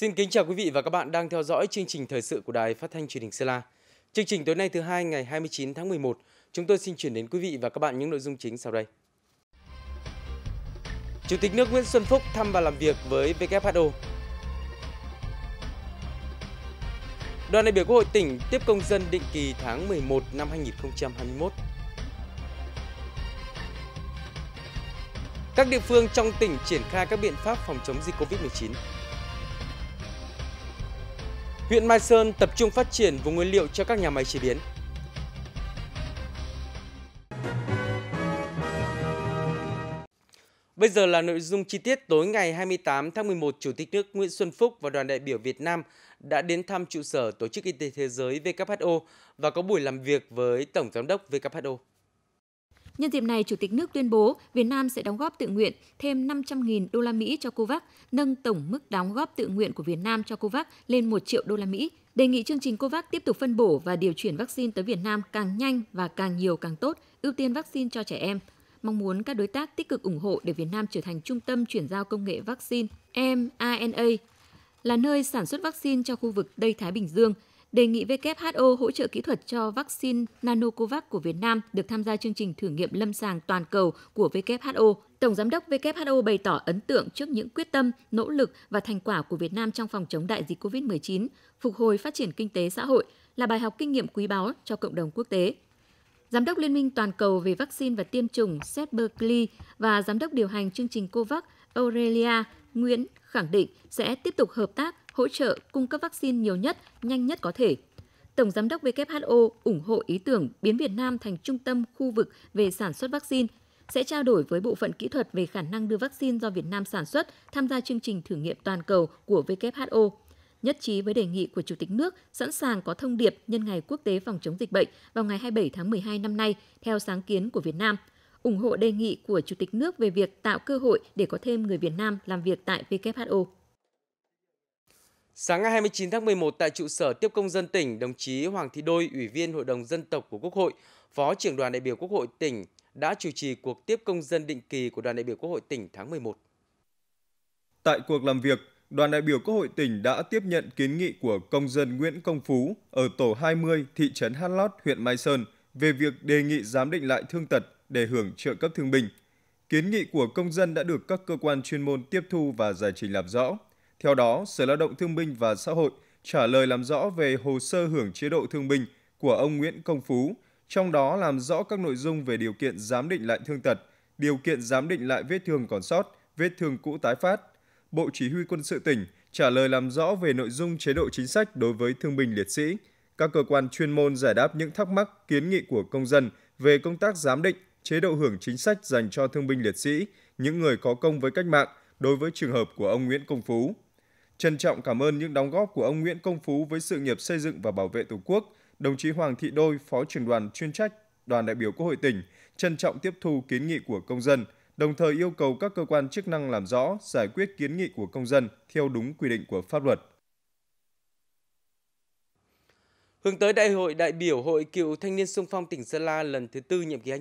Xin kính chào quý vị và các bạn đang theo dõi chương trình thời sự của Đài Phát thanh Truyền hình Sela. Chương trình tối nay thứ hai ngày 29 tháng 11, chúng tôi xin chuyển đến quý vị và các bạn những nội dung chính sau đây. Chủ tịch nước Nguyễn Xuân Phúc thăm và làm việc với WHO. Đoàn đại biểu Quốc hội tỉnh tiếp công dân định kỳ tháng 11 năm 2021. Các địa phương trong tỉnh triển khai các biện pháp phòng chống dịch COVID-19 huyện Mai Sơn tập trung phát triển vùng nguyên liệu cho các nhà máy chế biến. Bây giờ là nội dung chi tiết tối ngày 28 tháng 11, Chủ tịch nước Nguyễn Xuân Phúc và đoàn đại biểu Việt Nam đã đến thăm trụ sở Tổ chức Y tế Thế giới WHO và có buổi làm việc với Tổng giám đốc WHO. Nhân dịp này, Chủ tịch nước tuyên bố Việt Nam sẽ đóng góp tự nguyện thêm 500.000 đô la Mỹ cho COVAX, nâng tổng mức đóng góp tự nguyện của Việt Nam cho COVAX lên 1 triệu đô la Mỹ. Đề nghị chương trình COVAX tiếp tục phân bổ và điều chuyển vaccine tới Việt Nam càng nhanh và càng nhiều càng tốt, ưu tiên vaccine cho trẻ em. Mong muốn các đối tác tích cực ủng hộ để Việt Nam trở thành trung tâm chuyển giao công nghệ vaccine mRNA, là nơi sản xuất vaccine cho khu vực Tây Thái Bình Dương – đề nghị WHO hỗ trợ kỹ thuật cho vaccine Nanocovax của Việt Nam được tham gia chương trình thử nghiệm lâm sàng toàn cầu của WHO. Tổng Giám đốc WHO bày tỏ ấn tượng trước những quyết tâm, nỗ lực và thành quả của Việt Nam trong phòng chống đại dịch COVID-19, phục hồi phát triển kinh tế xã hội là bài học kinh nghiệm quý báu cho cộng đồng quốc tế. Giám đốc Liên minh Toàn cầu về vaccine và tiêm chủng Seth Berkley và Giám đốc điều hành chương trình COVAX Aurelia Nguyễn khẳng định sẽ tiếp tục hợp tác hỗ trợ cung cấp vaccine nhiều nhất, nhanh nhất có thể. Tổng Giám đốc WHO ủng hộ ý tưởng biến Việt Nam thành trung tâm khu vực về sản xuất vaccine, sẽ trao đổi với bộ phận kỹ thuật về khả năng đưa vaccine do Việt Nam sản xuất tham gia chương trình thử nghiệm toàn cầu của WHO. Nhất trí với đề nghị của Chủ tịch nước sẵn sàng có thông điệp nhân ngày quốc tế phòng chống dịch bệnh vào ngày 27 tháng 12 năm nay, theo sáng kiến của Việt Nam – ủng hộ đề nghị của Chủ tịch nước về việc tạo cơ hội để có thêm người Việt Nam làm việc tại WHO. Sáng ngày 29 tháng 11 tại trụ sở tiếp công dân tỉnh, đồng chí Hoàng Thị Đôi, Ủy viên Hội đồng Dân tộc của Quốc hội, Phó trưởng đoàn đại biểu Quốc hội tỉnh đã chủ trì cuộc tiếp công dân định kỳ của đoàn đại biểu Quốc hội tỉnh tháng 11. Tại cuộc làm việc, đoàn đại biểu Quốc hội tỉnh đã tiếp nhận kiến nghị của công dân Nguyễn Công Phú ở tổ 20 thị trấn Hát Lót, huyện Mai Sơn về việc đề nghị giám định lại thương tật để hưởng trợ cấp thương binh. Kiến nghị của công dân đã được các cơ quan chuyên môn tiếp thu và giải trình làm rõ. Theo đó, Sở Lao động Thương binh và Xã hội trả lời làm rõ về hồ sơ hưởng chế độ thương binh của ông Nguyễn Công Phú, trong đó làm rõ các nội dung về điều kiện giám định lại thương tật, điều kiện giám định lại vết thương còn sót, vết thương cũ tái phát. Bộ Chỉ huy Quân sự tỉnh trả lời làm rõ về nội dung chế độ chính sách đối với thương binh liệt sĩ. Các cơ quan chuyên môn giải đáp những thắc mắc, kiến nghị của công dân về công tác giám định, chế độ hưởng chính sách dành cho thương binh liệt sĩ, những người có công với cách mạng đối với trường hợp của ông Nguyễn Công Phú. Trân trọng cảm ơn những đóng góp của ông Nguyễn Công Phú với sự nghiệp xây dựng và bảo vệ Tổ quốc, đồng chí Hoàng Thị Đôi, Phó trưởng đoàn chuyên trách đoàn đại biểu Quốc hội tỉnh, trân trọng tiếp thu kiến nghị của công dân, đồng thời yêu cầu các cơ quan chức năng làm rõ, giải quyết kiến nghị của công dân theo đúng quy định của pháp luật. Hướng tới Đại hội đại biểu Hội Cựu Thanh niên Sung phong tỉnh Sơn La lần thứ tư nhiệm kỳ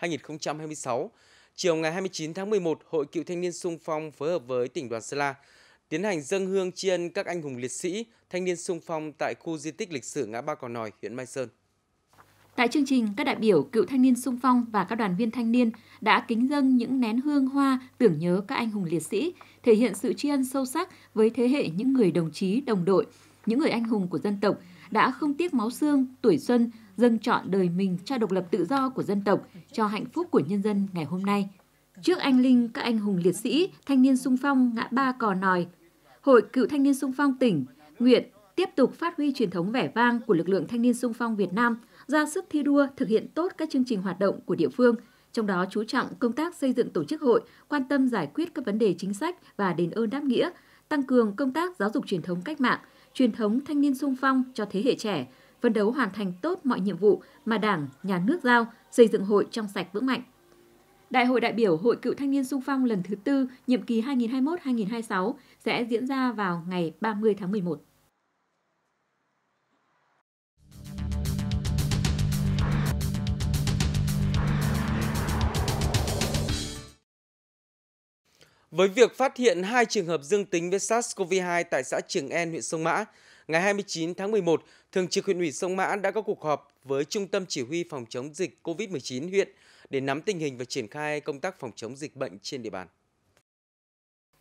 2021-2026, chiều ngày 29 tháng 11, Hội Cựu Thanh niên Sung phong phối hợp với tỉnh đoàn Sơn La tiến hành dâng hương tri ân các anh hùng liệt sĩ, thanh niên sung phong tại khu di tích lịch sử ngã ba Cò Nòi, huyện Mai Sơn. Tại chương trình, các đại biểu cựu thanh niên sung phong và các đoàn viên thanh niên đã kính dâng những nén hương hoa tưởng nhớ các anh hùng liệt sĩ, thể hiện sự tri ân sâu sắc với thế hệ những người đồng chí, đồng đội, những người anh hùng của dân tộc đã không tiếc máu xương, tuổi xuân, dâng chọn đời mình cho độc lập tự do của dân tộc, cho hạnh phúc của nhân dân ngày hôm nay. Trước anh linh các anh hùng liệt sĩ, thanh niên sung phong ngã ba cò nòi, Hội Cựu Thanh niên Sung phong tỉnh nguyện tiếp tục phát huy truyền thống vẻ vang của lực lượng thanh niên sung phong Việt Nam, ra sức thi đua thực hiện tốt các chương trình hoạt động của địa phương, trong đó chú trọng công tác xây dựng tổ chức hội, quan tâm giải quyết các vấn đề chính sách và đền ơn đáp nghĩa, tăng cường công tác giáo dục truyền thống cách mạng, truyền thống thanh niên sung phong cho thế hệ trẻ, phấn đấu hoàn thành tốt mọi nhiệm vụ mà Đảng, Nhà nước giao, xây dựng hội trong sạch vững mạnh. Đại hội đại biểu Hội Cựu Thanh niên Sung phong lần thứ tư, nhiệm kỳ 2021-2026 sẽ diễn ra vào ngày 30 tháng 11. Với việc phát hiện hai trường hợp dương tính với SARS-CoV-2 tại xã Trường En, huyện Sông Mã, ngày 29 tháng 11, Thường trực huyện ủy Sông Mã đã có cuộc họp với Trung tâm Chỉ huy Phòng chống dịch COVID-19 huyện để nắm tình hình và triển khai công tác phòng chống dịch bệnh trên địa bàn.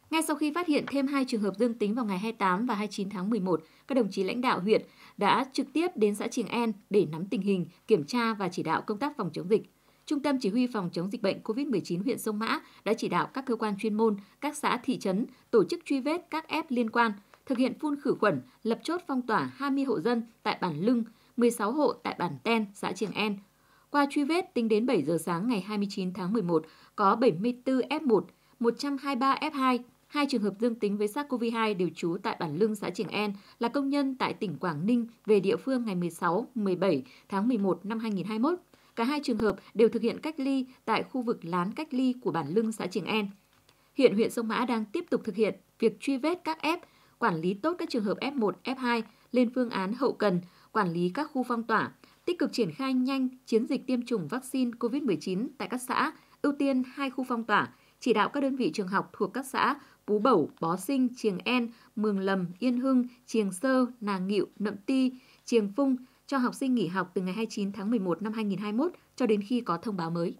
Ngay sau khi phát hiện thêm hai trường hợp dương tính vào ngày 28 và 29 tháng 11, các đồng chí lãnh đạo huyện đã trực tiếp đến xã Trường En để nắm tình hình, kiểm tra và chỉ đạo công tác phòng chống dịch. Trung tâm Chỉ huy phòng chống dịch bệnh COVID-19 huyện Sông Mã đã chỉ đạo các cơ quan chuyên môn, các xã thị trấn tổ chức truy vết các F liên quan, thực hiện phun khử khuẩn, lập chốt phong tỏa 20 hộ dân tại bản Lưng, 16 hộ tại bản Ten, xã Trường En qua truy vết, tính đến 7 giờ sáng ngày 29 tháng 11, có 74 F1, 123 F2, hai trường hợp dương tính với SARS-CoV-2 đều trú tại bản Lưng, xã Trường En, là công nhân tại tỉnh Quảng Ninh về địa phương ngày 16, 17 tháng 11 năm 2021. Cả hai trường hợp đều thực hiện cách ly tại khu vực lán cách ly của bản Lưng, xã Trường En. Hiện huyện Sông Mã đang tiếp tục thực hiện việc truy vết các F, quản lý tốt các trường hợp F1, F2 lên phương án hậu cần, quản lý các khu phong tỏa, tích cực triển khai nhanh chiến dịch tiêm chủng vaccine COVID-19 tại các xã, ưu tiên hai khu phong tỏa, chỉ đạo các đơn vị trường học thuộc các xã Pú Bẩu, Bó Sinh, Triềng En, Mường Lầm, Yên Hưng, Triềng Sơ, Nà Ngịu, Nậm Ti, Triềng Phung cho học sinh nghỉ học từ ngày 29 tháng 11 năm 2021 cho đến khi có thông báo mới.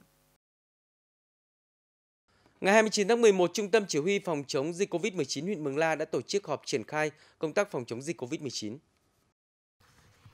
Ngày 29 tháng 11, Trung tâm Chỉ huy Phòng chống dịch COVID-19 huyện Mường La đã tổ chức họp triển khai công tác phòng chống dịch COVID-19.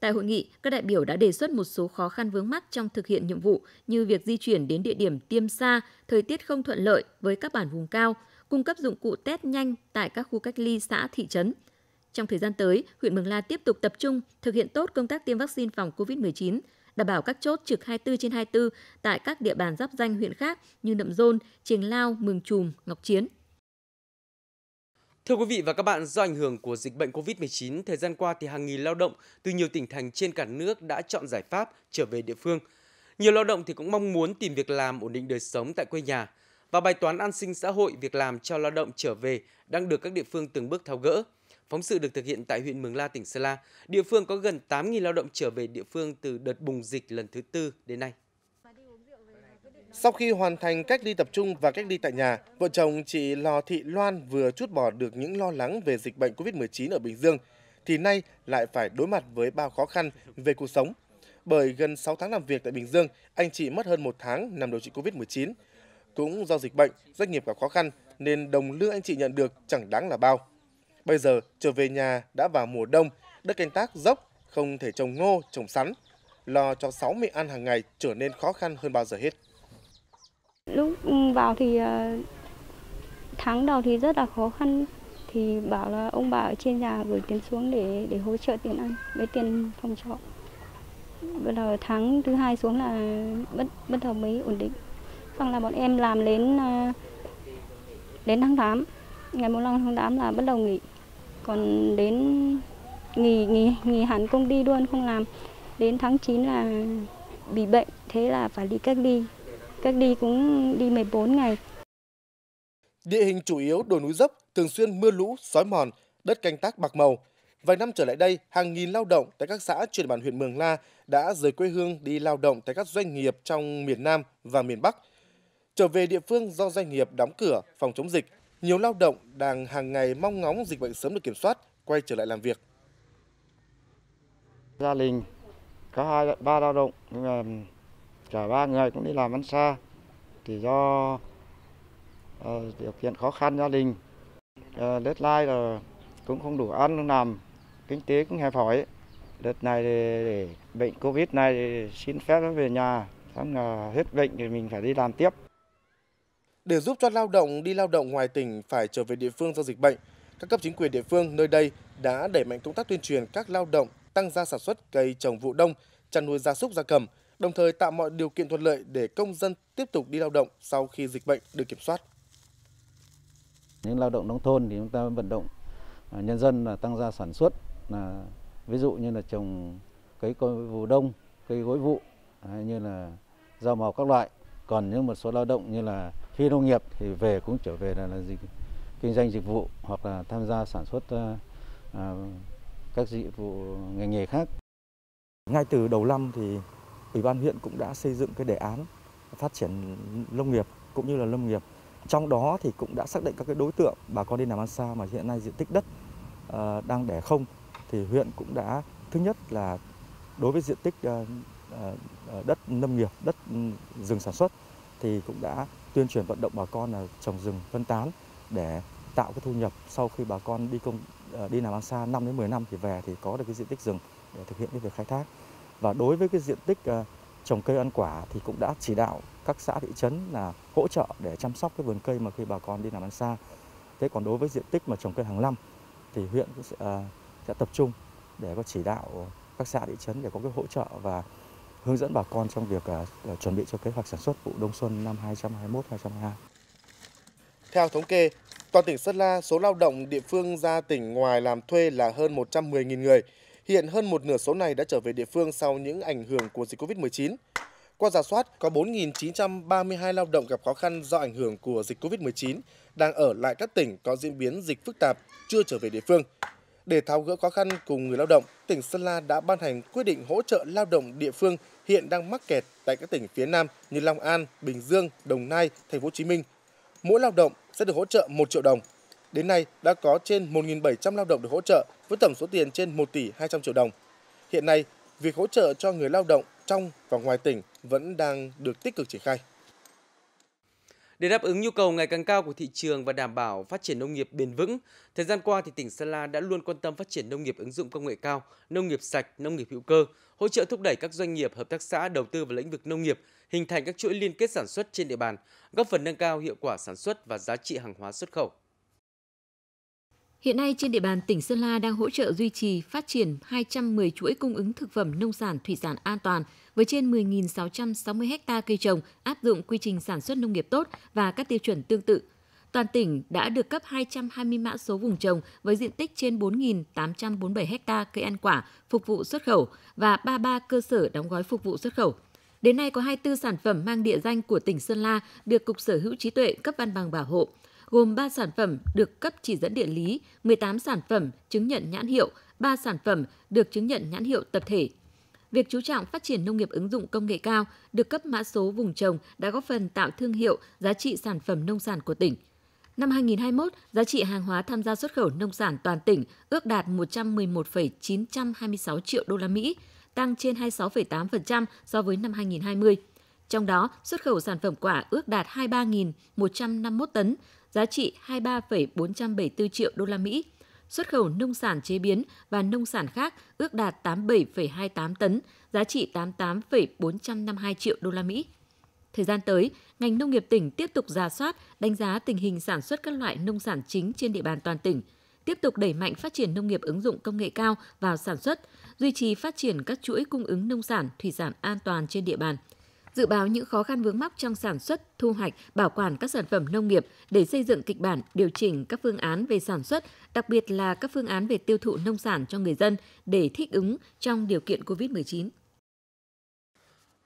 Tại hội nghị, các đại biểu đã đề xuất một số khó khăn vướng mắt trong thực hiện nhiệm vụ như việc di chuyển đến địa điểm tiêm xa, thời tiết không thuận lợi với các bản vùng cao, cung cấp dụng cụ test nhanh tại các khu cách ly xã thị trấn. Trong thời gian tới, huyện Mường La tiếp tục tập trung thực hiện tốt công tác tiêm vaccine phòng COVID-19, đảm bảo các chốt trực 24 trên 24 tại các địa bàn giáp danh huyện khác như Nậm Rôn, Triềng Lao, Mường Trùm, Ngọc Chiến, Thưa quý vị và các bạn, do ảnh hưởng của dịch bệnh COVID-19, thời gian qua thì hàng nghìn lao động từ nhiều tỉnh thành trên cả nước đã chọn giải pháp trở về địa phương. Nhiều lao động thì cũng mong muốn tìm việc làm ổn định đời sống tại quê nhà và bài toán an sinh xã hội việc làm cho lao động trở về đang được các địa phương từng bước tháo gỡ. Phóng sự được thực hiện tại huyện Mường La, tỉnh Sơn La, địa phương có gần 8.000 lao động trở về địa phương từ đợt bùng dịch lần thứ tư đến nay. Sau khi hoàn thành cách ly tập trung và cách ly tại nhà, vợ chồng chị Lò Thị Loan vừa chút bỏ được những lo lắng về dịch bệnh COVID-19 ở Bình Dương, thì nay lại phải đối mặt với bao khó khăn về cuộc sống. Bởi gần 6 tháng làm việc tại Bình Dương, anh chị mất hơn một tháng nằm điều trị COVID-19. Cũng do dịch bệnh, doanh nghiệp gặp khó khăn nên đồng lương anh chị nhận được chẳng đáng là bao. Bây giờ trở về nhà đã vào mùa đông, đất canh tác dốc, không thể trồng ngô, trồng sắn. Lo cho 6 miệng ăn hàng ngày trở nên khó khăn hơn bao giờ hết. Lúc ừ, vào thì ờ, tháng đầu thì rất là khó khăn thì bảo là ông bà ở trên nhà gửi tiền xuống để để hỗ trợ tiền ăn với tiền phòng trọ. Bây giờ tháng thứ hai xuống là bắt bắt đầu mới ổn định. Xong là bọn em làm đến ờ, đến tháng 8, ngày 15 tháng 8 là bắt đầu nghỉ. Còn đến nghỉ nghỉ nghỉ hẳn công ty luôn không làm. Đến tháng 9 là bị bệnh, thế là phải đi cách ly cách đi cũng đi 14 ngày. Địa hình chủ yếu đồi núi dốc, thường xuyên mưa lũ, sói mòn, đất canh tác bạc màu. Vài năm trở lại đây, hàng nghìn lao động tại các xã trên địa bàn huyện Mường La đã rời quê hương đi lao động tại các doanh nghiệp trong miền Nam và miền Bắc. Trở về địa phương do doanh nghiệp đóng cửa phòng chống dịch, nhiều lao động đang hàng ngày mong ngóng dịch bệnh sớm được kiểm soát, quay trở lại làm việc. Gia đình có hai ba lao động nhưng mà cả ba người cũng đi làm ăn xa thì do uh, điều kiện khó khăn gia đình uh, deadline là cũng không đủ ăn làm kinh tế cũng hẹp hòi đợt này để, để bệnh covid này để xin phép về nhà xong là hết bệnh thì mình phải đi làm tiếp để giúp cho lao động đi lao động ngoài tỉnh phải trở về địa phương do dịch bệnh các cấp chính quyền địa phương nơi đây đã đẩy mạnh công tác tuyên truyền các lao động tăng gia sản xuất cây trồng vụ đông chăn nuôi gia súc gia cầm đồng thời tạo mọi điều kiện thuận lợi để công dân tiếp tục đi lao động sau khi dịch bệnh được kiểm soát. Những lao động nông thôn thì chúng ta vận động à, nhân dân là tăng gia sản xuất là ví dụ như là trồng cây vụ đông, cây gối vụ hay như là rau màu các loại. Còn những một số lao động như là phi nông nghiệp thì về cũng trở về là, là gì kinh doanh dịch vụ hoặc là tham gia sản xuất à, à, các dịch vụ ngành nghề khác. Ngay từ đầu năm thì Ủy ban huyện cũng đã xây dựng cái đề án phát triển nông nghiệp cũng như là lâm nghiệp. Trong đó thì cũng đã xác định các cái đối tượng bà con đi làm ăn xa mà hiện nay diện tích đất uh, đang để không thì huyện cũng đã thứ nhất là đối với diện tích uh, đất lâm nghiệp, đất ừ, rừng sản xuất thì cũng đã tuyên truyền vận động bà con là trồng rừng phân tán để tạo cái thu nhập sau khi bà con đi công đi làm ăn xa 5 đến 10 năm thì về thì có được cái diện tích rừng để thực hiện cái việc khai thác. Và đối với cái diện tích ờ, trồng cây ăn quả thì cũng đã chỉ đạo các xã thị trấn là hỗ trợ để chăm sóc cái vườn cây mà khi bà con đi làm ăn xa. Thế còn đối với diện tích mà trồng cây hàng năm thì huyện cũng sẽ, ờ, sẽ tập trung để có chỉ đạo các xã thị trấn để có cái hỗ trợ và hướng dẫn bà con trong việc uh, chuẩn bị cho kế hoạch sản xuất vụ đông xuân năm 2021-2022. Theo thống kê, toàn tỉnh Sơn La số lao động địa phương ra tỉnh ngoài làm thuê là hơn 110.000 người. Hiện hơn một nửa số này đã trở về địa phương sau những ảnh hưởng của dịch COVID-19. Qua giả soát, có 4.932 lao động gặp khó khăn do ảnh hưởng của dịch COVID-19 đang ở lại các tỉnh có diễn biến dịch phức tạp, chưa trở về địa phương. Để tháo gỡ khó khăn cùng người lao động, tỉnh Sơn La đã ban hành quyết định hỗ trợ lao động địa phương hiện đang mắc kẹt tại các tỉnh phía Nam như Long An, Bình Dương, Đồng Nai, Thành phố Hồ Chí Minh. Mỗi lao động sẽ được hỗ trợ 1 triệu đồng Đến nay đã có trên 1.700 lao động được hỗ trợ với tổng số tiền trên 1 tỷ 200 triệu đồng. Hiện nay, việc hỗ trợ cho người lao động trong và ngoài tỉnh vẫn đang được tích cực triển khai. Để đáp ứng nhu cầu ngày càng cao của thị trường và đảm bảo phát triển nông nghiệp bền vững, thời gian qua thì tỉnh Sơn La đã luôn quan tâm phát triển nông nghiệp ứng dụng công nghệ cao, nông nghiệp sạch, nông nghiệp hữu cơ, hỗ trợ thúc đẩy các doanh nghiệp, hợp tác xã đầu tư vào lĩnh vực nông nghiệp, hình thành các chuỗi liên kết sản xuất trên địa bàn, góp phần nâng cao hiệu quả sản xuất và giá trị hàng hóa xuất khẩu. Hiện nay trên địa bàn tỉnh Sơn La đang hỗ trợ duy trì phát triển 210 chuỗi cung ứng thực phẩm nông sản thủy sản an toàn với trên 10.660 ha cây trồng áp dụng quy trình sản xuất nông nghiệp tốt và các tiêu chuẩn tương tự. Toàn tỉnh đã được cấp 220 mã số vùng trồng với diện tích trên 4.847 ha cây ăn quả phục vụ xuất khẩu và 33 cơ sở đóng gói phục vụ xuất khẩu. Đến nay có 24 sản phẩm mang địa danh của tỉnh Sơn La được Cục Sở hữu trí tuệ cấp văn bằng bảo hộ gồm 3 sản phẩm được cấp chỉ dẫn địa lý, 18 sản phẩm chứng nhận nhãn hiệu, 3 sản phẩm được chứng nhận nhãn hiệu tập thể. Việc chú trọng phát triển nông nghiệp ứng dụng công nghệ cao được cấp mã số vùng trồng đã góp phần tạo thương hiệu, giá trị sản phẩm nông sản của tỉnh. Năm 2021, giá trị hàng hóa tham gia xuất khẩu nông sản toàn tỉnh ước đạt 111,926 triệu đô la Mỹ, tăng trên 26,8% so với năm 2020. Trong đó, xuất khẩu sản phẩm quả ước đạt 23.151 tấn, giá trị 23,474 triệu đô la Mỹ. Xuất khẩu nông sản chế biến và nông sản khác ước đạt 87,28 tấn, giá trị 88,452 triệu đô la Mỹ. Thời gian tới, ngành nông nghiệp tỉnh tiếp tục ra soát, đánh giá tình hình sản xuất các loại nông sản chính trên địa bàn toàn tỉnh, tiếp tục đẩy mạnh phát triển nông nghiệp ứng dụng công nghệ cao vào sản xuất, duy trì phát triển các chuỗi cung ứng nông sản, thủy sản an toàn trên địa bàn – dự báo những khó khăn vướng mắc trong sản xuất, thu hoạch, bảo quản các sản phẩm nông nghiệp để xây dựng kịch bản, điều chỉnh các phương án về sản xuất, đặc biệt là các phương án về tiêu thụ nông sản cho người dân để thích ứng trong điều kiện COVID-19.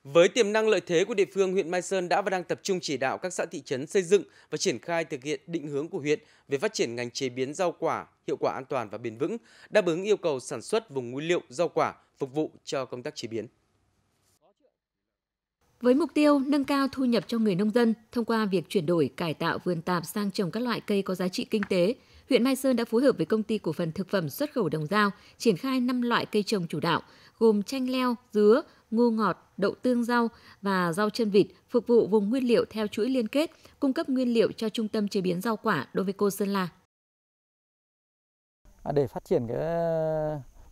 Với tiềm năng lợi thế của địa phương, huyện Mai Sơn đã và đang tập trung chỉ đạo các xã thị trấn xây dựng và triển khai thực hiện định hướng của huyện về phát triển ngành chế biến rau quả hiệu quả an toàn và bền vững, đáp ứng yêu cầu sản xuất vùng nguyên liệu rau quả phục vụ cho công tác chế biến. Với mục tiêu nâng cao thu nhập cho người nông dân thông qua việc chuyển đổi cải tạo vườn tạp sang trồng các loại cây có giá trị kinh tế, huyện Mai Sơn đã phối hợp với công ty cổ phần thực phẩm xuất khẩu Đồng Giao triển khai 5 loại cây trồng chủ đạo gồm chanh leo, dứa, ngô ngọt, đậu tương rau và rau chân vịt phục vụ vùng nguyên liệu theo chuỗi liên kết, cung cấp nguyên liệu cho trung tâm chế biến rau quả đối với cô Sơn La. À, để phát triển cái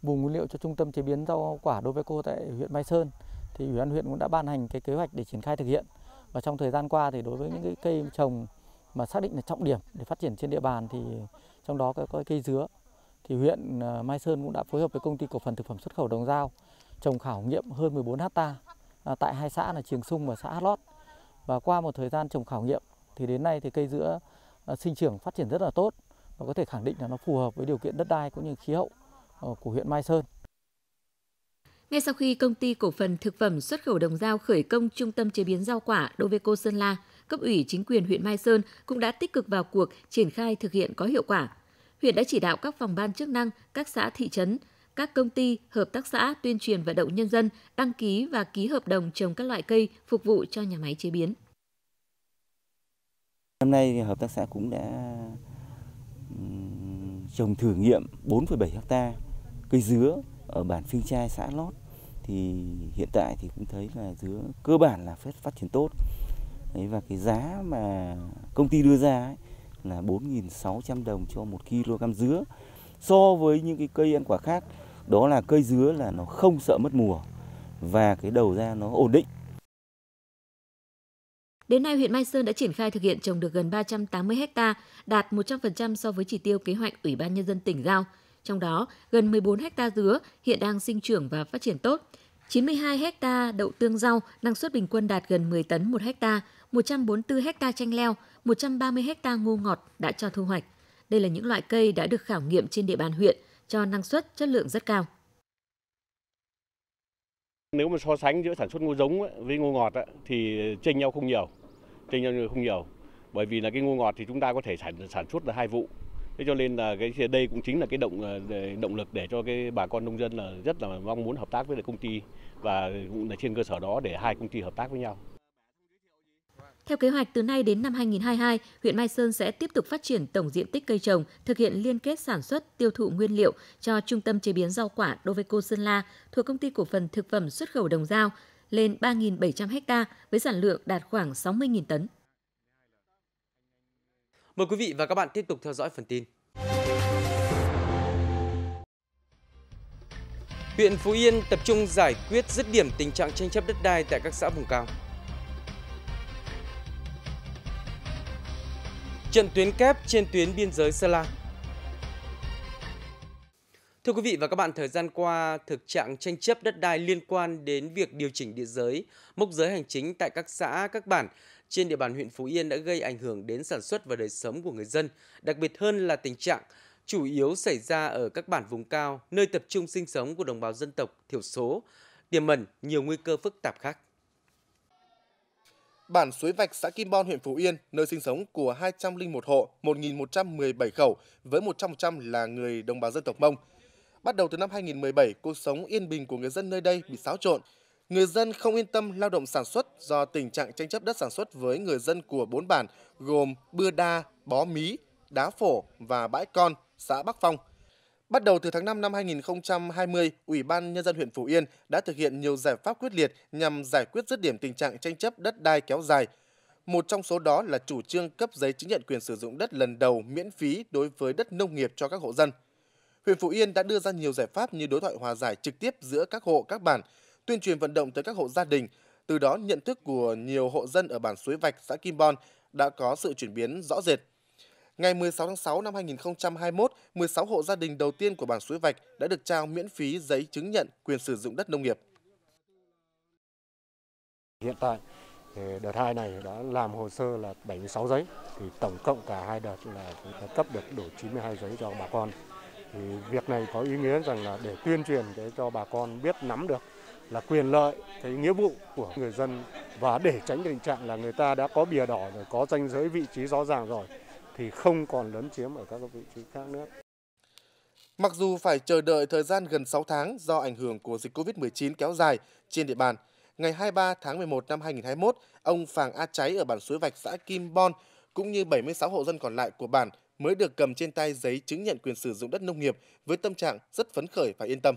vùng nguyên liệu cho trung tâm chế biến rau quả đối với cô tại huyện Mai Sơn thì ủy ban huyện cũng đã ban hành cái kế hoạch để triển khai thực hiện và trong thời gian qua thì đối với những cái cây trồng mà xác định là trọng điểm để phát triển trên địa bàn thì trong đó có cây dứa thì huyện à, Mai Sơn cũng đã phối hợp với công ty cổ phần thực phẩm xuất khẩu Đồng Giao trồng khảo nghiệm hơn 14 ha à, tại hai xã là Trường Sung và xã Hát Lót và qua một thời gian trồng khảo nghiệm thì đến nay thì cây dứa à, sinh trưởng phát triển rất là tốt và có thể khẳng định là nó phù hợp với điều kiện đất đai cũng như khí hậu ờ, của huyện Mai Sơn. Ngay sau khi công ty cổ phần thực phẩm xuất khẩu Đồng Giao khởi công trung tâm chế biến rau quả đối với cô Sơn La, cấp ủy chính quyền huyện Mai Sơn cũng đã tích cực vào cuộc triển khai thực hiện có hiệu quả. Huyện đã chỉ đạo các phòng ban chức năng, các xã thị trấn, các công ty, hợp tác xã tuyên truyền vận động nhân dân đăng ký và ký hợp đồng trồng các loại cây phục vụ cho nhà máy chế biến. Năm nay thì hợp tác xã cũng đã trồng thử nghiệm 4,7 ha cây dứa ở bản Phinh Trai xã Lót thì hiện tại thì cũng thấy là dứa cơ bản là phát phát triển tốt đấy và cái giá mà công ty đưa ra ấy, là 4.600 đồng cho một kg dứa so với những cái cây ăn quả khác đó là cây dứa là nó không sợ mất mùa và cái đầu ra nó ổn định Đến nay, huyện Mai Sơn đã triển khai thực hiện trồng được gần 380 ha, đạt 100% so với chỉ tiêu kế hoạch Ủy ban Nhân dân tỉnh giao trong đó gần 14 ha dứa hiện đang sinh trưởng và phát triển tốt. 92 ha đậu tương rau, năng suất bình quân đạt gần 10 tấn một ha, 144 ha chanh leo, 130 ha ngô ngọt đã cho thu hoạch. Đây là những loại cây đã được khảo nghiệm trên địa bàn huyện cho năng suất chất lượng rất cao. Nếu mà so sánh giữa sản xuất ngô giống với ngô ngọt thì chênh nhau không nhiều, chênh nhau không nhiều. Bởi vì là cái ngô ngọt thì chúng ta có thể sản sản xuất là hai vụ, thế cho nên là cái đây cũng chính là cái động ờ, động lực để cho cái bà con nông dân là rất là mong muốn hợp tác với lại công ty và cũng là trên cơ sở đó để hai công ty hợp tác với nhau. Theo kế hoạch từ nay đến năm 2022, huyện Mai Sơn sẽ tiếp tục phát triển tổng diện tích cây trồng, thực hiện liên kết sản xuất, tiêu thụ nguyên liệu cho trung tâm chế biến rau quả Doveco Sơn La thuộc công ty cổ phần thực phẩm xuất khẩu Đồng Giao lên 3.700 ha với sản lượng đạt khoảng 60.000 tấn. Mời quý vị và các bạn tiếp tục theo dõi phần tin. Huyện Phú Yên tập trung giải quyết dứt điểm tình trạng tranh chấp đất đai tại các xã vùng cao. Trận tuyến kép trên tuyến biên giới Sơn La. Thưa quý vị và các bạn, thời gian qua, thực trạng tranh chấp đất đai liên quan đến việc điều chỉnh địa giới, mốc giới hành chính tại các xã, các bản trên địa bàn huyện Phú Yên đã gây ảnh hưởng đến sản xuất và đời sống của người dân, đặc biệt hơn là tình trạng chủ yếu xảy ra ở các bản vùng cao, nơi tập trung sinh sống của đồng bào dân tộc thiểu số, tiềm ẩn nhiều nguy cơ phức tạp khác. Bản Suối Vạch, xã Kim Bon, huyện Phú Yên, nơi sinh sống của 201 hộ, 1.117 khẩu, với 100% là người đồng bào dân tộc Mông. Bắt đầu từ năm 2017, cuộc sống yên bình của người dân nơi đây bị xáo trộn Người dân không yên tâm lao động sản xuất do tình trạng tranh chấp đất sản xuất với người dân của bốn bản gồm Bưa Đa, Bó Mí, Đá Phổ và Bãi Con, xã Bắc Phong. Bắt đầu từ tháng 5 năm 2020, Ủy ban Nhân dân huyện Phú Yên đã thực hiện nhiều giải pháp quyết liệt nhằm giải quyết dứt điểm tình trạng tranh chấp đất đai kéo dài. Một trong số đó là chủ trương cấp giấy chứng nhận quyền sử dụng đất lần đầu miễn phí đối với đất nông nghiệp cho các hộ dân. Huyện Phú Yên đã đưa ra nhiều giải pháp như đối thoại hòa giải trực tiếp giữa các hộ các bản, tuyên truyền vận động tới các hộ gia đình. Từ đó nhận thức của nhiều hộ dân ở bản Suối Vạch, xã Kim Bon đã có sự chuyển biến rõ rệt. Ngày 16 tháng 6 năm 2021, 16 hộ gia đình đầu tiên của bản Suối Vạch đã được trao miễn phí giấy chứng nhận quyền sử dụng đất nông nghiệp. Hiện tại đợt hai này đã làm hồ sơ là 76 giấy thì tổng cộng cả hai đợt là cấp được đủ 92 giấy cho bà con. Thì việc này có ý nghĩa rằng là để tuyên truyền để cho bà con biết nắm được là quyền lợi cái nghĩa vụ của người dân và để tránh tình trạng là người ta đã có bìa đỏ rồi có danh giới vị trí rõ ràng rồi thì không còn lấn chiếm ở các vị trí khác nữa. Mặc dù phải chờ đợi thời gian gần 6 tháng do ảnh hưởng của dịch COVID-19 kéo dài trên địa bàn, ngày 23 tháng 11 năm 2021, ông Phàng A Cháy ở bản Suối Vạch xã Kim Bon cũng như 76 hộ dân còn lại của bản mới được cầm trên tay giấy chứng nhận quyền sử dụng đất nông nghiệp với tâm trạng rất phấn khởi và yên tâm.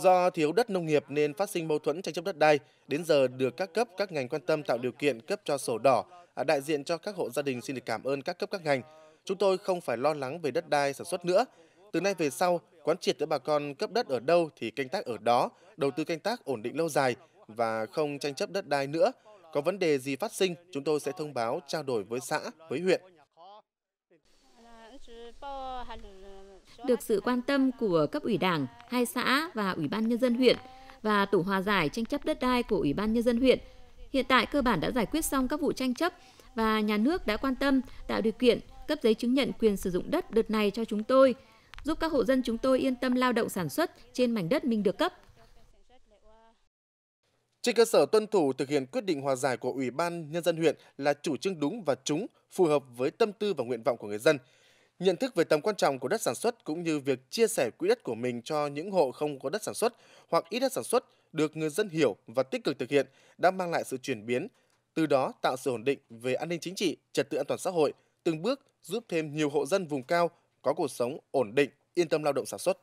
Do thiếu đất nông nghiệp nên phát sinh mâu thuẫn tranh chấp đất đai, đến giờ được các cấp các ngành quan tâm tạo điều kiện cấp cho sổ đỏ, à, đại diện cho các hộ gia đình xin được cảm ơn các cấp các ngành. Chúng tôi không phải lo lắng về đất đai sản xuất nữa. Từ nay về sau, quán triệt tới bà con cấp đất ở đâu thì canh tác ở đó, đầu tư canh tác ổn định lâu dài và không tranh chấp đất đai nữa. Có vấn đề gì phát sinh, chúng tôi sẽ thông báo trao đổi với xã, với huyện được sự quan tâm của cấp ủy đảng, hai xã và ủy ban nhân dân huyện và tổ hòa giải tranh chấp đất đai của ủy ban nhân dân huyện. Hiện tại cơ bản đã giải quyết xong các vụ tranh chấp và nhà nước đã quan tâm tạo điều kiện cấp giấy chứng nhận quyền sử dụng đất đợt này cho chúng tôi, giúp các hộ dân chúng tôi yên tâm lao động sản xuất trên mảnh đất mình được cấp. Trên cơ sở tuân thủ thực hiện quyết định hòa giải của Ủy ban Nhân dân huyện là chủ trương đúng và trúng, phù hợp với tâm tư và nguyện vọng của người dân – Nhận thức về tầm quan trọng của đất sản xuất cũng như việc chia sẻ quỹ đất của mình cho những hộ không có đất sản xuất hoặc ít đất sản xuất được người dân hiểu và tích cực thực hiện đã mang lại sự chuyển biến, từ đó tạo sự ổn định về an ninh chính trị, trật tự an toàn xã hội, từng bước giúp thêm nhiều hộ dân vùng cao có cuộc sống ổn định, yên tâm lao động sản xuất.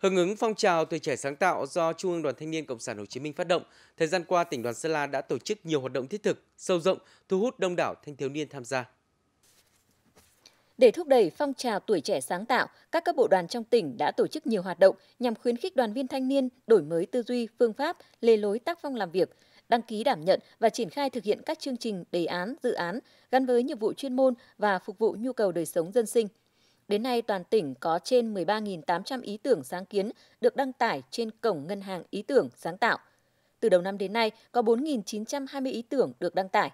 Hưởng ứng phong trào tuổi trẻ sáng tạo do Trung ương Đoàn Thanh niên Cộng sản Hồ Chí Minh phát động, thời gian qua tỉnh đoàn Sơn La đã tổ chức nhiều hoạt động thiết thực, sâu rộng, thu hút đông đảo thanh thiếu niên tham gia. Để thúc đẩy phong trào tuổi trẻ sáng tạo, các cấp bộ đoàn trong tỉnh đã tổ chức nhiều hoạt động nhằm khuyến khích đoàn viên thanh niên đổi mới tư duy, phương pháp, lề lối tác phong làm việc, đăng ký đảm nhận và triển khai thực hiện các chương trình, đề án, dự án gắn với nhiệm vụ chuyên môn và phục vụ nhu cầu đời sống dân sinh. Đến nay, toàn tỉnh có trên 13.800 ý tưởng sáng kiến được đăng tải trên cổng Ngân hàng Ý tưởng Sáng tạo. Từ đầu năm đến nay, có 4.920 ý tưởng được đăng tải.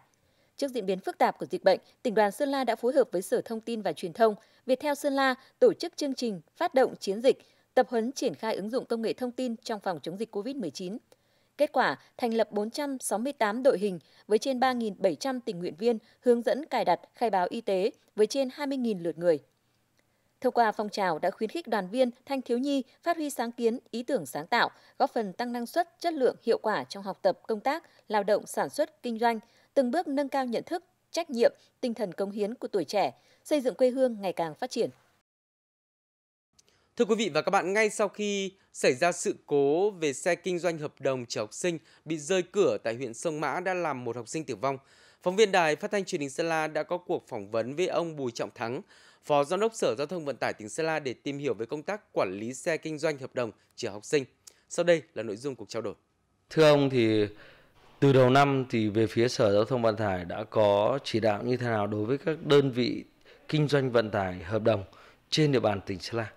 Trước diễn biến phức tạp của dịch bệnh, tỉnh đoàn Sơn La đã phối hợp với Sở Thông tin và Truyền thông, Viettel Sơn La tổ chức chương trình phát động chiến dịch tập huấn triển khai ứng dụng công nghệ thông tin trong phòng chống dịch COVID-19. Kết quả, thành lập 468 đội hình với trên 3.700 tình nguyện viên hướng dẫn cài đặt khai báo y tế với trên 20.000 lượt người. Thông qua phong trào đã khuyến khích đoàn viên, thanh thiếu nhi phát huy sáng kiến, ý tưởng sáng tạo, góp phần tăng năng suất, chất lượng, hiệu quả trong học tập, công tác, lao động, sản xuất, kinh doanh, từng bước nâng cao nhận thức, trách nhiệm, tinh thần công hiến của tuổi trẻ, xây dựng quê hương ngày càng phát triển. Thưa quý vị và các bạn, ngay sau khi xảy ra sự cố về xe kinh doanh hợp đồng chở học sinh bị rơi cửa tại huyện Sông Mã đã làm một học sinh tử vong, phóng viên Đài Phát thanh Truyền hình Sơn La đã có cuộc phỏng vấn với ông Bùi Trọng Thắng, Phó Giám đốc Sở Giao thông Vận tải tỉnh Sơn La để tìm hiểu về công tác quản lý xe kinh doanh hợp đồng chở học sinh. Sau đây là nội dung cuộc trao đổi. Thưa ông thì từ đầu năm thì về phía Sở Giao thông Vận tải đã có chỉ đạo như thế nào đối với các đơn vị kinh doanh vận tải hợp đồng trên địa bàn tỉnh Sơn La?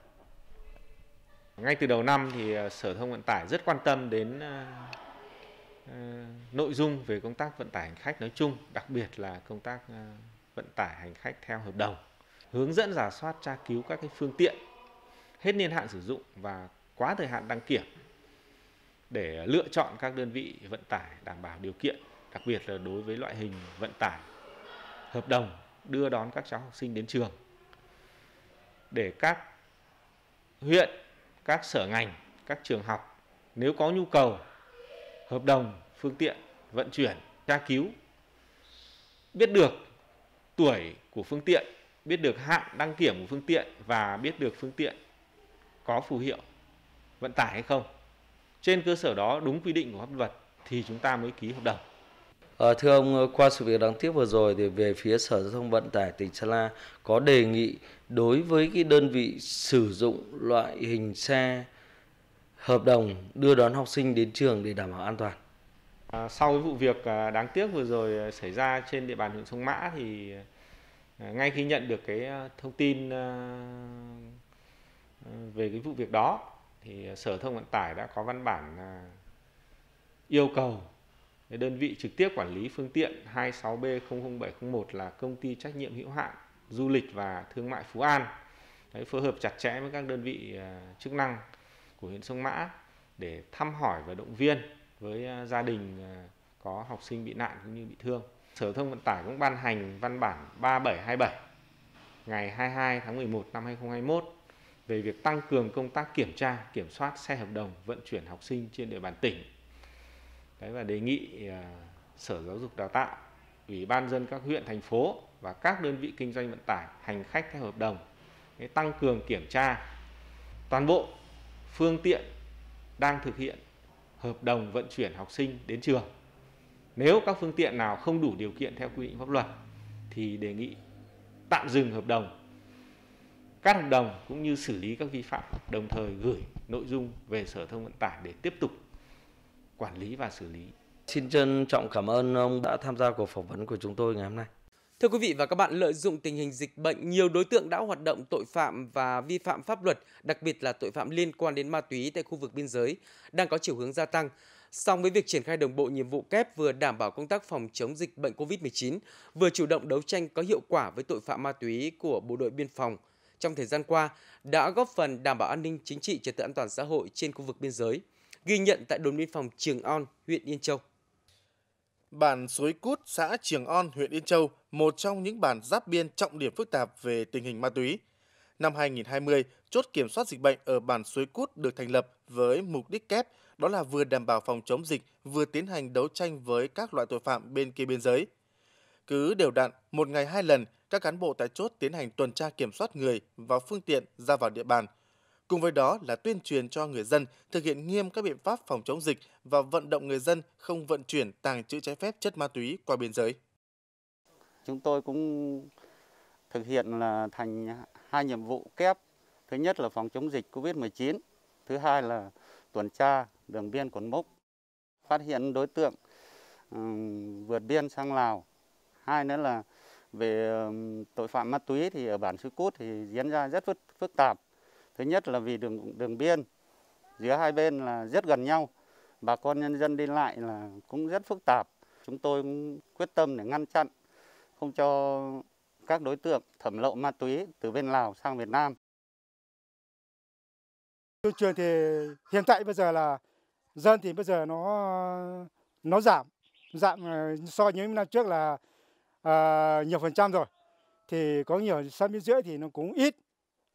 Ngay từ đầu năm thì ờ, Sở Thông Vận tải rất quan tâm đến ờ, ờ, nội dung về công tác vận tải hành khách nói chung, đặc biệt là công tác vận tải hành khách theo hợp đồng hướng dẫn giả soát tra cứu các cái phương tiện hết niên hạn sử dụng và quá thời hạn đăng kiểm để lựa chọn các đơn vị vận tải đảm bảo điều kiện, đặc biệt là đối với loại hình vận tải hợp đồng đưa đón các cháu học sinh đến trường. Để các huyện, các sở ngành, các trường học nếu có nhu cầu hợp đồng, phương tiện vận chuyển, tra cứu biết được tuổi của phương tiện biết được hạn đăng kiểm của phương tiện và biết được phương tiện có phù hiệu vận tải hay không. Trên cơ sở đó đúng quy định của pháp luật thì chúng ta mới ký hợp đồng. À, thưa ông, qua sự việc đáng tiếc vừa rồi thì về phía Sở Giao thông Vận tải tỉnh Sơn La có đề nghị đối với cái đơn vị sử dụng loại hình xe hợp đồng đưa đón học sinh đến trường để đảm bảo an toàn. À, sau cái vụ việc à, đáng tiếc vừa rồi à, xảy ra trên địa bàn huyện Sông Mã thì À, ngay khi nhận được cái à, thông tin à, về cái vụ việc đó thì sở thông vận tải đã có văn bản yêu cầu đơn vị trực tiếp quản lý phương tiện 26B00701 là công ty trách nhiệm hữu hạn du lịch và thương mại Phú An Đấy, phối hợp chặt chẽ với các đơn vị chức năng của huyện Sông Mã để thăm hỏi và động viên với gia đình có học sinh bị nạn cũng như bị thương. Sở thông Vận tải cũng ban hành văn bản 3727 ngày 22 tháng 11 năm 2021 về việc tăng cường công tác kiểm tra, kiểm soát xe hợp đồng vận chuyển học sinh trên địa bàn tỉnh. Đấy và đề nghị à, Sở Giáo dục Đào tạo, Ủy ban dân các huyện, thành phố và các đơn vị kinh doanh vận tải hành khách theo hợp đồng tăng cường kiểm tra toàn bộ phương tiện đang thực hiện hợp đồng vận chuyển học sinh đến trường nếu các phương tiện nào không đủ điều kiện theo quy định pháp luật thì đề nghị tạm dừng hợp đồng các hợp đồng cũng như xử lý các vi phạm đồng thời gửi nội dung về sở thông vận tải để tiếp tục quản lý và xử lý. Xin trân trọng cảm ơn ông đã tham gia cuộc phỏng vấn của chúng tôi ngày hôm nay. Thưa quý vị và các bạn, lợi dụng tình hình dịch bệnh, nhiều đối tượng đã hoạt động tội phạm và vi phạm pháp luật, đặc biệt là tội phạm liên quan đến ma túy tại khu vực biên giới, đang có chiều hướng gia tăng. Song với việc triển khai đồng bộ nhiệm vụ kép vừa đảm bảo công tác phòng chống dịch bệnh COVID-19, vừa chủ động đấu tranh có hiệu quả với tội phạm ma túy của bộ đội biên phòng, trong thời gian qua đã góp phần đảm bảo an ninh chính trị trật tự an toàn xã hội trên khu vực biên giới, ghi nhận tại đồn biên phòng Trường On, huyện Yên Châu. Bản Suối Cút, xã Trường On, huyện Yên Châu, một trong những bản giáp biên trọng điểm phức tạp về tình hình ma túy. Năm 2020, chốt kiểm soát dịch bệnh ở bản Suối Cút được thành lập với mục đích kép đó là vừa đảm bảo phòng chống dịch, vừa tiến hành đấu tranh với các loại tội phạm bên kia biên giới. Cứ đều đặn, một ngày hai lần, các cán bộ tại chốt tiến hành tuần tra kiểm soát người và phương tiện ra vào địa bàn. Cùng với đó là tuyên truyền cho người dân thực hiện nghiêm các biện pháp phòng chống dịch và vận động người dân không vận chuyển tàng trữ trái phép chất ma túy qua biên giới. Chúng tôi cũng thực hiện là thành hai nhiệm vụ kép. Thứ nhất là phòng chống dịch COVID-19, thứ hai là tuần tra đường biên cột mốc phát hiện đối tượng vượt biên sang Lào. Hai nữa là về tội phạm ma túy thì ở bản Sư Cút thì diễn ra rất phức, phức tạp. Thứ nhất là vì đường đường biên giữa hai bên là rất gần nhau, bà con nhân dân đi lại là cũng rất phức tạp. Chúng tôi cũng quyết tâm để ngăn chặn không cho các đối tượng thẩm lậu ma túy từ bên Lào sang Việt Nam. Tuyên truyền thì hiện tại bây giờ là dân thì bây giờ nó nó giảm giảm ờ, so với những năm trước là à, nhiều phần trăm rồi thì có nhiều sáu miếng rưỡi thì nó cũng ít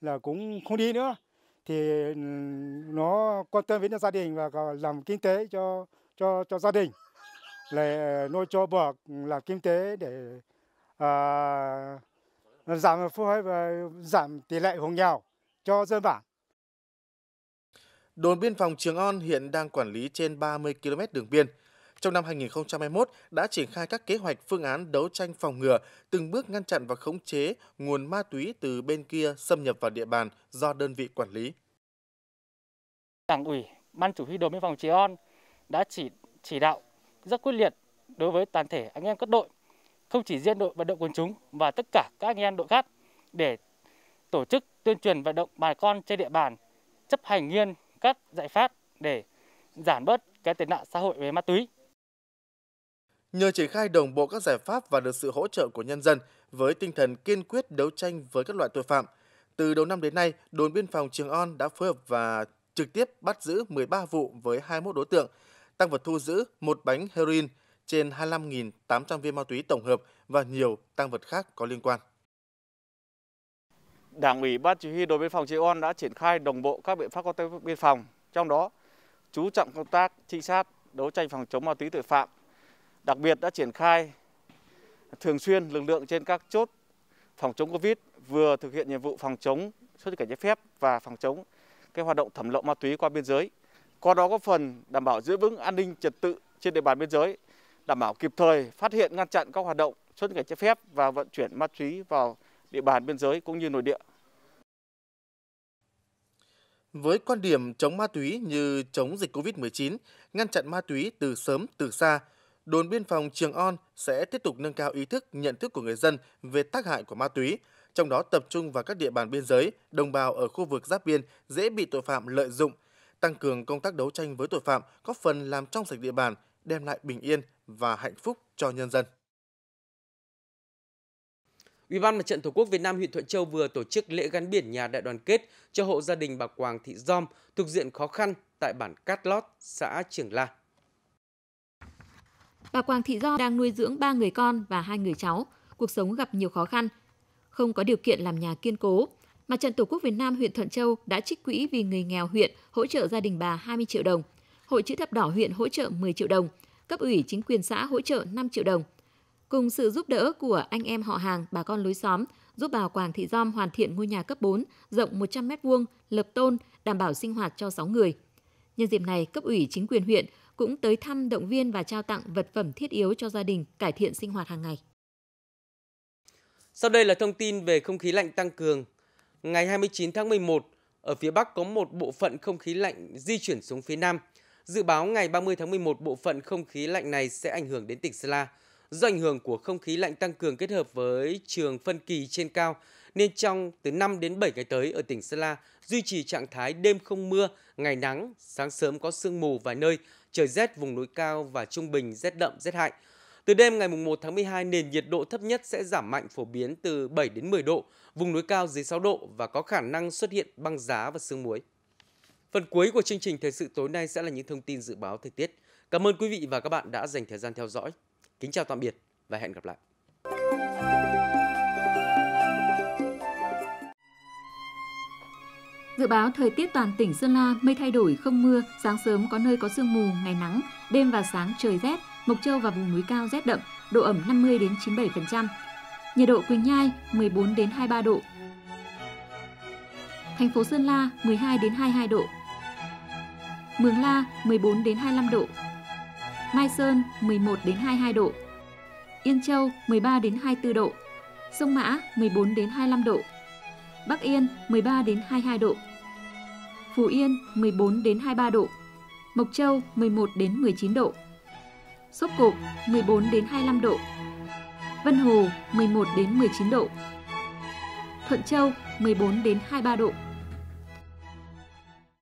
là cũng không đi nữa thì ừ, nó quan tâm đến gia đình và làm kinh tế cho cho cho gia đình để ờ, nuôi cho bò làm kinh tế để à, giảm phù hợp và giảm tỷ lệ hộ nghèo cho dân bản Đồn biên phòng Trường On hiện đang quản lý trên 30 km đường biên. Trong năm 2021 đã triển khai các kế hoạch phương án đấu tranh phòng ngừa, từng bước ngăn chặn và khống chế nguồn ma túy từ bên kia xâm nhập vào địa bàn do đơn vị quản lý. Đảng ủy, ban chủ huy đồn biên phòng Trường On đã chỉ chỉ đạo rất quyết liệt đối với toàn thể anh em các đội, không chỉ riêng đội vận động quần chúng và tất cả các anh em đội khác để tổ chức tuyên truyền vận động bà con trên địa bàn chấp hành nghiêm các giải pháp để giảm bớt cái tệ nạn xã hội về ma túy. Nhờ triển khai đồng bộ các giải pháp và được sự hỗ trợ của nhân dân với tinh thần kiên quyết đấu tranh với các loại tội phạm, từ đầu năm đến nay, đồn biên phòng Trường On đã phối hợp và trực tiếp bắt giữ 13 vụ với 21 đối tượng, tăng vật thu giữ một bánh heroin, trên 25.800 viên ma túy tổng hợp và nhiều tăng vật khác có liên quan. Đảng ủy Ban Chỉ huy Đồn Biên phòng Trị On đã triển khai đồng bộ các biện pháp công tác biên phòng, trong đó chú trọng công tác trinh sát, đấu tranh phòng chống ma túy tội phạm. Đặc biệt đã triển khai thường xuyên lực lượng trên các chốt phòng chống Covid vừa thực hiện nhiệm vụ phòng chống xuất nhập cảnh trái phép và phòng chống cái hoạt động thẩm lậu ma túy qua biên giới. Qua đó góp phần đảm bảo giữ vững an ninh trật tự trên địa bàn biên giới, đảm bảo kịp thời phát hiện ngăn chặn các hoạt động xuất nhập cảnh trái phép và vận chuyển ma túy vào địa bàn biên giới cũng như nội địa. Với quan điểm chống ma túy như chống dịch COVID-19, ngăn chặn ma túy từ sớm từ xa, đồn biên phòng Trường On sẽ tiếp tục nâng cao ý thức, nhận thức của người dân về tác hại của ma túy, trong đó tập trung vào các địa bàn biên giới, đồng bào ở khu vực giáp biên dễ bị tội phạm lợi dụng, tăng cường công tác đấu tranh với tội phạm, góp phần làm trong sạch địa bàn, đem lại bình yên và hạnh phúc cho nhân dân. Ủy ban Mặt trận Tổ quốc Việt Nam huyện Thuận Châu vừa tổ chức lễ gắn biển nhà đại đoàn kết cho hộ gia đình bà Quảng Thị Giom thuộc diện khó khăn tại bản Cát Lót, xã Trường La. Bà Quảng Thị Giom đang nuôi dưỡng 3 người con và hai người cháu, cuộc sống gặp nhiều khó khăn, không có điều kiện làm nhà kiên cố. Mặt trận Tổ quốc Việt Nam huyện Thuận Châu đã trích quỹ vì người nghèo huyện hỗ trợ gia đình bà 20 triệu đồng. Hội chữ thập đỏ huyện hỗ trợ 10 triệu đồng, cấp ủy chính quyền xã hỗ trợ 5 triệu đồng. Cùng sự giúp đỡ của anh em họ hàng, bà con lối xóm, giúp bà Quảng Thị Giom hoàn thiện ngôi nhà cấp 4 rộng 100 m2, lập tôn, đảm bảo sinh hoạt cho 6 người. Nhân dịp này, cấp ủy chính quyền huyện cũng tới thăm động viên và trao tặng vật phẩm thiết yếu cho gia đình cải thiện sinh hoạt hàng ngày. Sau đây là thông tin về không khí lạnh tăng cường. Ngày 29 tháng 11, ở phía Bắc có một bộ phận không khí lạnh di chuyển xuống phía Nam. Dự báo ngày 30 tháng 11 bộ phận không khí lạnh này sẽ ảnh hưởng đến tỉnh Sơn La. Do ảnh hưởng của không khí lạnh tăng cường kết hợp với trường phân kỳ trên cao, nên trong từ 5 đến 7 ngày tới ở tỉnh Sơn La duy trì trạng thái đêm không mưa, ngày nắng, sáng sớm có sương mù vài nơi, trời rét vùng núi cao và trung bình rét đậm rét hại. Từ đêm ngày 1 tháng 12, nền nhiệt độ thấp nhất sẽ giảm mạnh phổ biến từ 7 đến 10 độ, vùng núi cao dưới 6 độ và có khả năng xuất hiện băng giá và sương muối. Phần cuối của chương trình thời sự tối nay sẽ là những thông tin dự báo thời tiết. Cảm ơn quý vị và các bạn đã dành thời gian theo dõi. Kính chào tạm biệt và hẹn gặp lại. Dự báo thời tiết toàn tỉnh Sơn La mây thay đổi không mưa, sáng sớm có nơi có sương mù, ngày nắng, đêm và sáng trời rét, Mộc Châu và vùng núi cao rét đậm, độ ẩm 50 đến 97%. Nhiệt độ Quỳnh Nhai 14 đến 23 độ. Thành phố Sơn La 12 đến 22 độ. Mường La 14 đến 25 độ. Mai Sơn 11 đến 22 độ, Yên Châu 13 đến 24 độ, Sông Mã 14 đến 25 độ, Bắc Yên 13 đến 22 độ, Phú Yên 14 đến 23 độ, Mộc Châu 11 đến 19 độ, Sốp Cộp 14 đến 25 độ, Vân Hồ 11 đến 19 độ, Thuận Châu 14 đến 23 độ.